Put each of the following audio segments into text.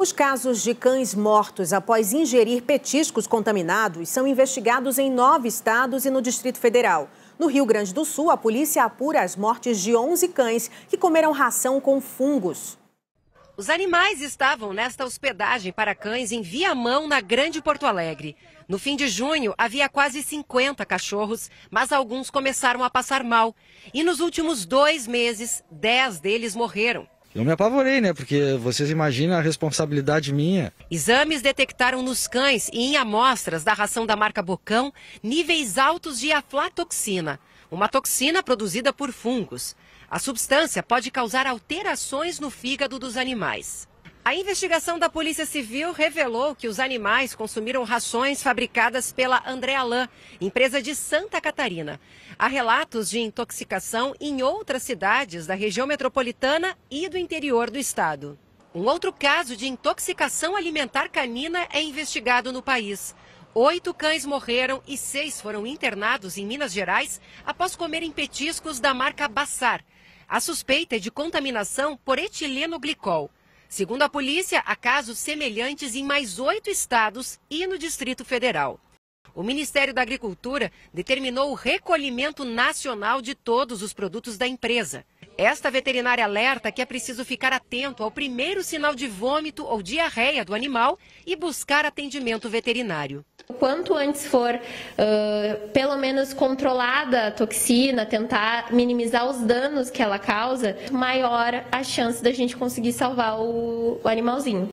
Os casos de cães mortos após ingerir petiscos contaminados são investigados em nove estados e no Distrito Federal. No Rio Grande do Sul, a polícia apura as mortes de 11 cães que comeram ração com fungos. Os animais estavam nesta hospedagem para cães em Viamão, na Grande Porto Alegre. No fim de junho, havia quase 50 cachorros, mas alguns começaram a passar mal. E nos últimos dois meses, 10 deles morreram. Eu me apavorei, né? Porque vocês imaginam a responsabilidade minha. Exames detectaram nos cães e em amostras da ração da marca Bocão níveis altos de aflatoxina, uma toxina produzida por fungos. A substância pode causar alterações no fígado dos animais. A investigação da Polícia Civil revelou que os animais consumiram rações fabricadas pela Andrea Lã, empresa de Santa Catarina. Há relatos de intoxicação em outras cidades da região metropolitana e do interior do estado. Um outro caso de intoxicação alimentar canina é investigado no país. Oito cães morreram e seis foram internados em Minas Gerais após comerem petiscos da marca Bassar. A suspeita é de contaminação por etileno glicol. Segundo a polícia, há casos semelhantes em mais oito estados e no Distrito Federal. O Ministério da Agricultura determinou o recolhimento nacional de todos os produtos da empresa. Esta veterinária alerta que é preciso ficar atento ao primeiro sinal de vômito ou diarreia do animal e buscar atendimento veterinário quanto antes for, uh, pelo menos, controlada a toxina, tentar minimizar os danos que ela causa, maior a chance da gente conseguir salvar o, o animalzinho.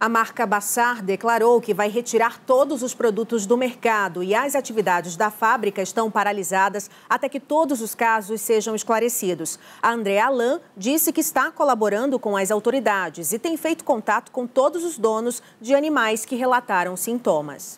A marca Bassar declarou que vai retirar todos os produtos do mercado e as atividades da fábrica estão paralisadas até que todos os casos sejam esclarecidos. A Andrea Alain disse que está colaborando com as autoridades e tem feito contato com todos os donos de animais que relataram sintomas.